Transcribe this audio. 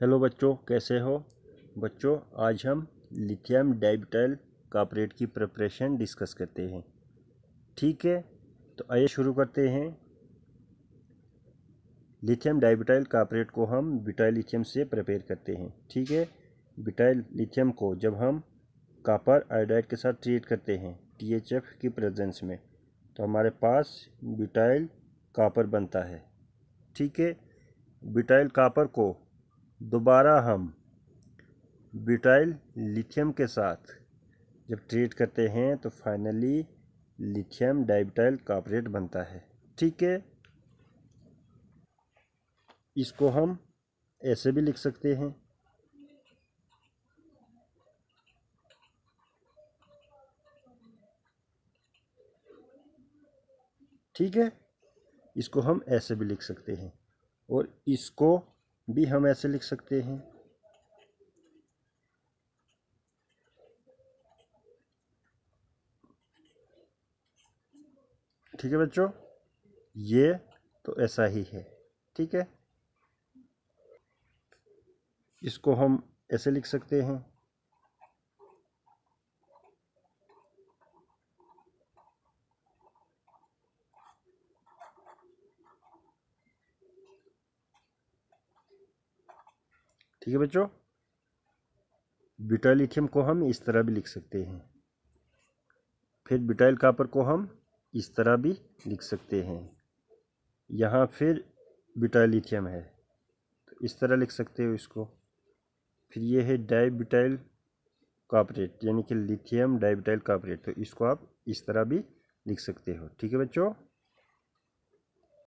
hello बच्चों कैसे हो बच्चों आज हम लिथियम डाइबिटाइल कापरेट की प्रिपरेशन डिस्कस करते हैं ठीक है तो आइए शुरू करते हैं लिथियम डाइबिटाइल कापरेट को हम बिटाइल लिथियम से प्रिपेयर करते हैं ठीक है बिटाइल लिथियम को जब हम कापर आयोडाइड के साथ ट्रीट करते हैं टीएचएफ की प्रेजेंस में तो हमारे पास बिटाइल कापर बनता है ठीक है बिटाइल कापर को दोबारा हम ब्यूटाइल लिथियम के साथ जब ट्रीट करते हैं तो फाइनली लिथियम डाइब्यूटाइल कार्बोरेट बनता है ठीक है इसको हम ऐसे भी लिख सकते हैं ठीक है इसको हम ऐसे भी लिख सकते हैं और इसको भी हम ऐसे लिख सकते हैं ठीक है बच्चों ये तो ऐसा ही है ठीक है इसको हम ऐसे लिख सकते हैं ठीक है बच्चों लिथियम को हम इस तरह भी लिख सकते हैं फिर बिटाइल कापर को हम इस तरह भी लिख सकते हैं यहाँ फिर लिथियम है तो इस तरह लिख सकते हो इसको फिर ये है डाइब्यूटाइल कापरेट यानी कि लिथियम डाइब्यूटाइल कापरेट तो इसको आप इस तरह भी लिख सकते हो ठीक है बच्चों